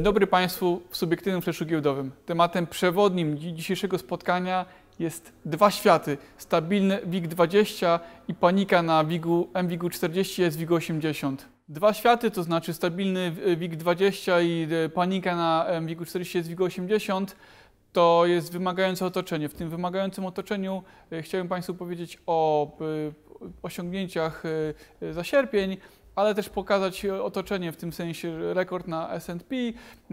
Dzień dobry Państwu w subiektywnym fleszu giełdowym. Tematem przewodnim dzisiejszego spotkania jest dwa światy. Stabilny WIG20 i panika na WIG-u MWIG-40 jest WIG-80. Dwa światy, to znaczy stabilny WIG-20 i e, panika na e, MWIG-40 jest WIG-80 to jest wymagające otoczenie. W tym wymagającym otoczeniu e, chciałem Państwu powiedzieć o osiągnięciach za sierpień, ale też pokazać e, otoczenie, w tym sensie rekord na S&P,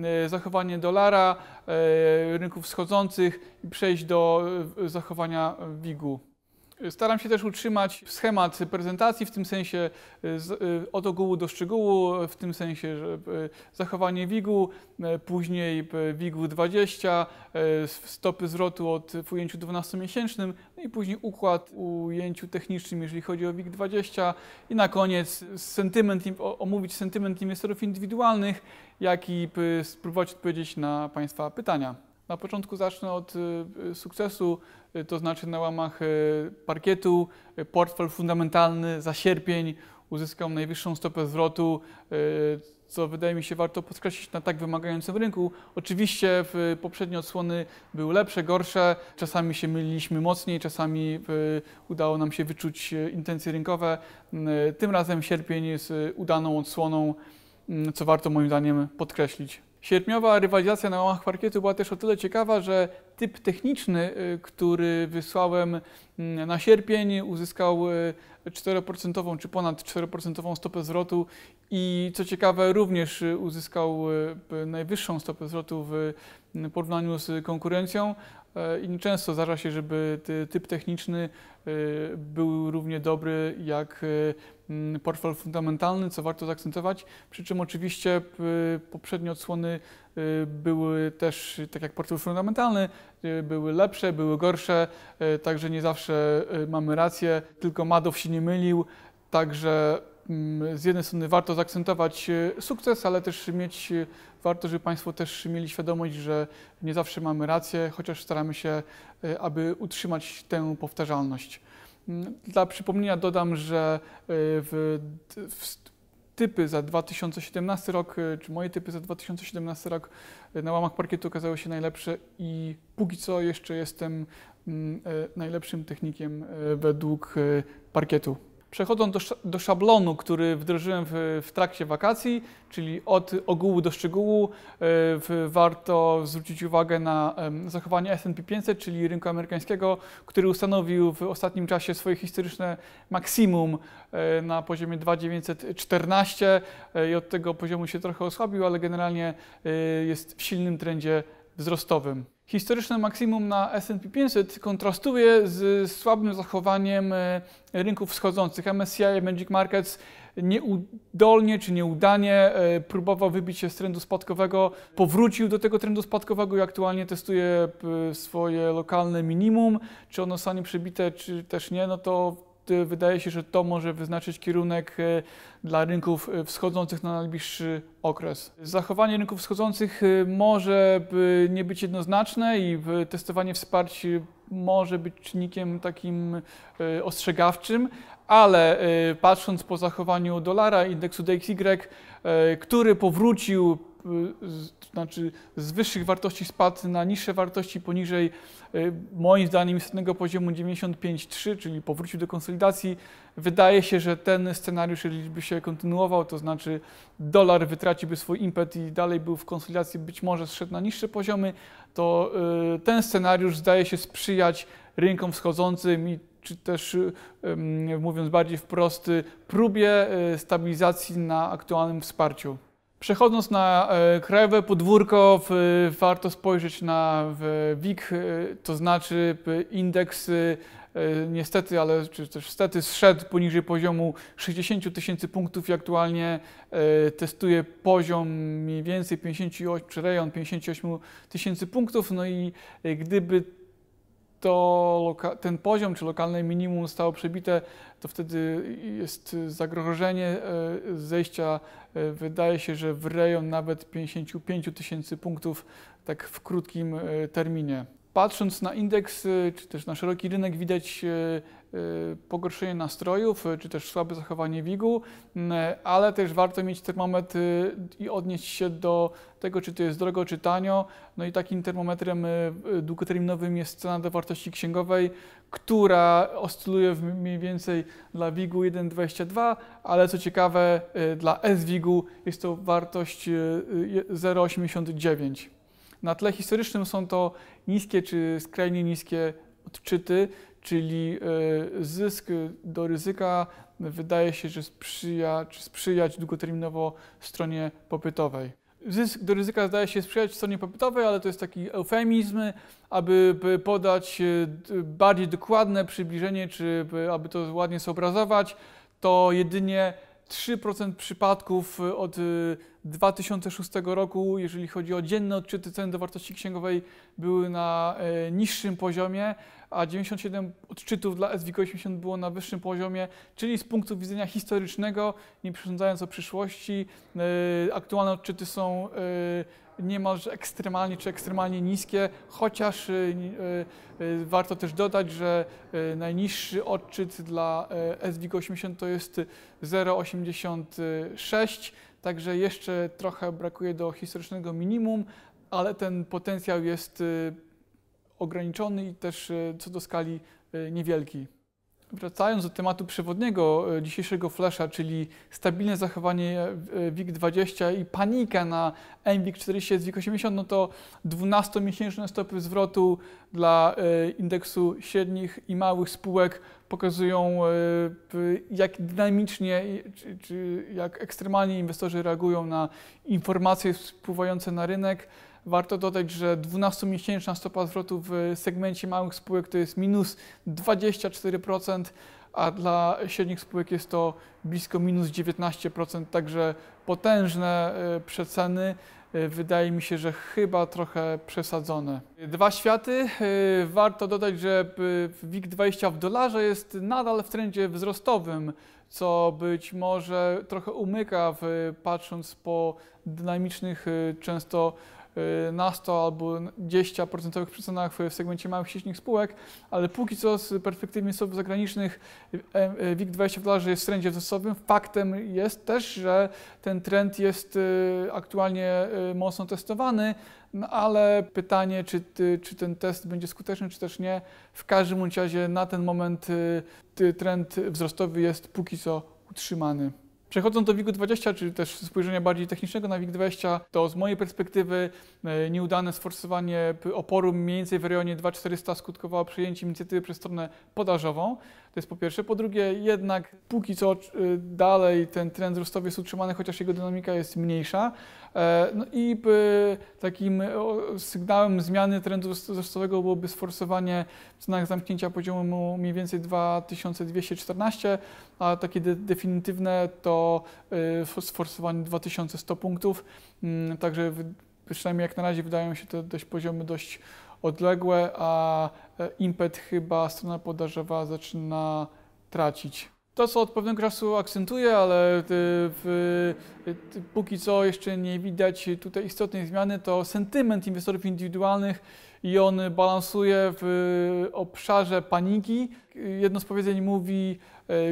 e, zachowanie dolara, e, rynków wschodzących i przejść do zachowania WIG-u. Staram się też utrzymać schemat prezentacji, w tym sensie y, y, od ogółu do szczegółu, w tym sensie, że y, zachowanie WIG-u, później wig 20, stopy zwrotu od, w ujęciu 12-miesięcznym, no i później układ w ujęciu technicznym, jeżeli chodzi o WIG 20 i na koniec sentyment, omówić sentyment inwestorów indywidualnych, jak i spróbować odpowiedzieć na Państwa pytania. Na początku zacznę od y, y, sukcesu, y, to znaczy na łamach parkietu portfel fundamentalny za sierpień uzyskał najwyższą stopę zwrotu, co wydaje mi się warto podkreślić na tak wymagającym rynku. Oczywiście w poprzednie odsłony były lepsze, gorsze, czasami się myliliśmy mocniej, czasami udało nam się wyczuć intencje rynkowe. Tym razem sierpień jest udaną odsłoną, co warto moim zdaniem podkreślić. Sierpniowa rywalizacja na łamach parkietu była też o tyle ciekawa, że typ techniczny, y, który wysłałem mm, na sierpień, uzyskał 4% y, czy ponad 4% stopę zwrotu i co ciekawe również uzyskał y, najwyższą stopę zwrotu w porównaniu z konkurencją E, I często zdarza się, żeby typ techniczny e, był równie dobry jak e, portfel fundamentalny, co warto zaakcentować. Przy czym oczywiście poprzednie odsłony były też, tak jak portfel fundamentalny, były lepsze, były gorsze, także nie zawsze mamy rację, tylko Madoff się nie mylił, także Mm, z jednej strony warto zaakcentować e, sukces, ale też mieć, e, warto, żeby Państwo też mieli świadomość, że nie zawsze mamy rację, chociaż staramy się, e, aby utrzymać tę powtarzalność. Mm, dla przypomnienia dodam, że w, w typy za 2017 rok, czy moje typy za 2017 rok na łamach parkietu okazały się najlepsze i póki co jeszcze jestem mm, najlepszym technikiem według parkietu przechodząc do, do szablonu, który wdrożyłem w, w, trakcie wakacji, czyli od ogółu do szczegółu, e, w, warto zwrócić uwagę na zachowanie S&P 500, czyli rynku amerykańskiego, który ustanowił w ostatnim czasie swoje historyczne maksimum e, na poziomie 2914 e, i od tego poziomu się trochę osłabił, ale generalnie jest w silnym trendzie wzrostowym historyczne maksimum na S&P 500 kontrastuje z słabym zachowaniem e, rynków wschodzących. MSCI Magic Markets nieudolnie czy nieudanie e, próbował wybić się z trendu spadkowego, powrócił do tego trendu spadkowego i aktualnie testuje swoje lokalne minimum. Czy ono zostanie przebite, czy też nie, no to wydaje się, że to może wyznaczyć kierunek e, dla rynków e, wschodzących na najbliższy okres. Zachowanie rynków wschodzących e, może nie być jednoznaczne i testowanie wsparci może być czynnikiem takim ostrzegawczym, ale patrząc po zachowaniu dolara, indeksu DXY, który powrócił Y, znaczy z wyższych wartości spadł na niższe wartości poniżej y, moim zdaniem istotnego poziomu 95,3, czyli powrócił do konsolidacji. Wydaje się, że ten scenariusz, jeżeli by się kontynuował, to znaczy dolar wytraciłby swój impet i dalej był w konsolidacji, być może zszedł na niższe poziomy, to y, ten scenariusz zdaje się sprzyjać rynkom wschodzącym i czy też mówiąc bardziej wprost, próbie stabilizacji na aktualnym wsparciu. Przechodząc na e, krajowe podwórko, warto spojrzeć na WIG, e, to znaczy indeks e, niestety, ale czy też stety zszedł poniżej poziomu 60 tysięcy punktów i aktualnie testuje poziom mniej więcej 58, czy rejon 58 tysięcy punktów. No i gdyby to ten poziom czy lokalne minimum zostało przebite, to wtedy jest zagrożenie e, zejścia, e, wydaje się, że w rejon nawet 55 tysięcy punktów tak w krótkim e, terminie. Patrząc na indeks, y, czy też na szeroki rynek, widać y, y, pogorszenie nastrojów, czy też słabe zachowanie WIG-u, mm, ale też warto mieć termometr i odnieść się do tego, czy to jest drogo, czy tanio. No i takim termometrem długoterminowym jest cena do wartości księgowej, która oscyluje mniej więcej dla WIG-u 1,22, ale co ciekawe dla SWIG-u jest to wartość 0,89. Na tle historycznym są to niskie czy skrajnie niskie odczyty, czyli e, zysk do ryzyka wydaje się, że sprzyja, czy sprzyjać długoterminowo stronie popytowej. Zysk do ryzyka zdaje się sprzyjać stronie popytowej, ale to jest taki eufemizm, aby podać e, bardziej dokładne przybliżenie, czy aby to ładnie zobrazować, to jedynie 3% przypadków y, od 2006 y, roku, jeżeli chodzi o dzienne odczyty cen do wartości księgowej, były na e, niższym poziomie, a 97 odczytów dla SWIG 80 było na wyższym poziomie, czyli z punktu widzenia historycznego, nie przesądzając o przyszłości, e, aktualne odczyty są e, niemalże ekstremalnie czy ekstremalnie niskie, chociaż y, y, y, warto też dodać, że najniższy odczyt dla SWIG-80 to jest 0,86, także jeszcze trochę brakuje do historycznego minimum, ale ten potencjał jest ograniczony i też co do skali niewielki. Wracając do tematu przewodniego e, dzisiejszego flasha, czyli stabilne zachowanie e, WIG20 i panika na MWIG40 z WIG80, no to 12-miesięczne stopy zwrotu dla e, indeksu średnich i małych spółek pokazują, jak dynamicznie, czy, czy jak ekstremalnie inwestorzy reagują na informacje spływające na rynek. Warto dodać, że 12-miesięczna stopa zwrotu w segmencie małych spółek to jest minus 24%, a dla średnich spółek jest to blisko minus 19%, także potężne y, przeceny. Y, wydaje mi się, że chyba trochę przesadzone. Dwa światy. Y, warto dodać, że WIG20 w dolarze jest nadal w trendzie wzrostowym, co być może trochę umyka, patrząc po dynamicznych, często Y, na 100 albo 20% przecenach w segmencie małych i średnich spółek, ale póki co z perspektywy inwestorów zagranicznych y, y, WIG20 w dolarze jest w trendzie wzrostowym. Faktem jest też, że ten trend jest aktualnie mocno testowany, no ale pytanie, czy, czy ten test będzie skuteczny, czy też nie. W każdym razie na ten moment trend wzrostowy jest póki co utrzymany. Przechodząc do WIG-20, czy też spojrzenia bardziej technicznego na WIG-20, to z mojej perspektywy e, nieudane sforsowanie oporu mniej więcej w rejonie 2400 skutkowało przyjęciem inicjatywy przez stronę podażową. To jest po pierwsze. Po drugie, jednak póki co y, dalej ten trend wzrostowy jest utrzymany, chociaż jego dynamika jest mniejsza. E, no i takim sygnałem zmiany trendu wzrostowego byłoby sforsowanie w cenach zamknięcia poziomu mniej więcej 2214, a takie de definitywne to y, sforsowanie 2100 punktów. Mm, także przynajmniej jak na razie wydają się te dość poziomy dość odległe, a e, impet chyba strona podażowa zaczyna tracić. To, co od pewnego czasu akcentuję, ale e, w, e, póki co jeszcze nie widać tutaj istotnej zmiany, to sentyment inwestorów indywidualnych i on balansuje w obszarze paniki. Jedno z powiedzeń mówi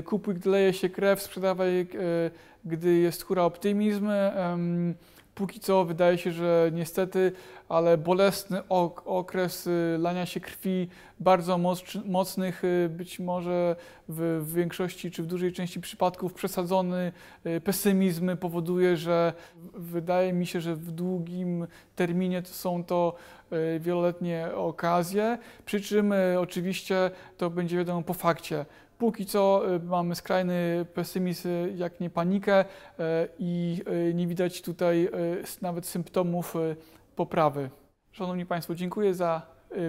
kupuj, gdy leje się krew, sprzedawaj, gdy jest hura optymizm póki co wydaje się, że niestety, ale bolesny okres y, lania się krwi bardzo mocnych, y, być może w większości czy w dużej części przypadków przesadzony y, pesymizm powoduje, że wydaje mi się, że w długim terminie to są to wieloletnie okazje, przy czym oczywiście to będzie wiadomo po fakcie. Póki co y, mamy skrajny pesymizm, jak nie panikę y, i y, nie widać tutaj nawet symptomów poprawy. Szanowni Państwo, dziękuję za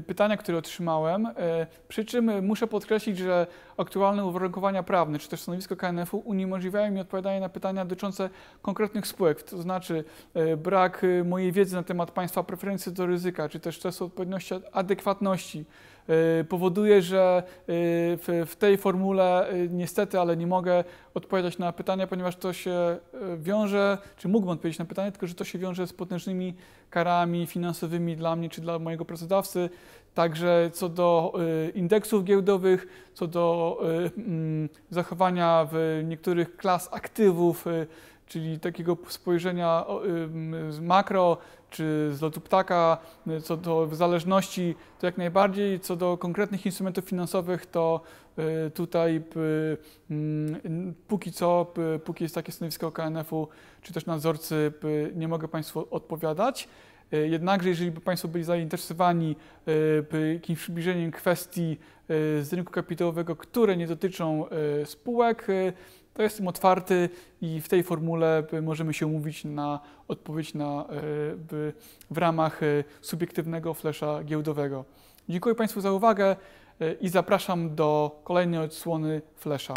pytania, które otrzymałem. Przy czym muszę podkreślić, że aktualne uwarunkowania prawne, czy też stanowisko KNF-u uniemożliwiają mi odpowiadanie na pytania dotyczące konkretnych spółek, to znaczy brak mojej wiedzy na temat Państwa preferencji do ryzyka, czy też testu odpowiedniości adekwatności. Y, powoduje, że y, w, tej formule y, niestety, ale nie mogę odpowiadać na pytania, ponieważ to się wiąże, czy mógłbym odpowiedzieć na pytanie, tylko że to się wiąże z potężnymi karami finansowymi dla mnie czy dla mojego pracodawcy. Także co do indeksów giełdowych, co do mm, zachowania w niektórych klas aktywów, czyli takiego spojrzenia z makro czy z lotu ptaka, y, co do zależności, to jak najbardziej. Co do konkretnych instrumentów finansowych, to y, tutaj y, póki co, póki jest takie stanowisko KNF-u, czy też nadzorcy, nie mogę Państwu odpowiadać. Jednakże, jeżeli by Państwo byli zainteresowani jakimś przybliżeniem kwestii z rynku kapitałowego, które nie dotyczą spółek, to jestem otwarty i w tej formule możemy się umówić na odpowiedź na, e, w ramach e, subiektywnego flesza giełdowego. Dziękuję Państwu za uwagę e, i zapraszam do kolejnej odsłony flesza.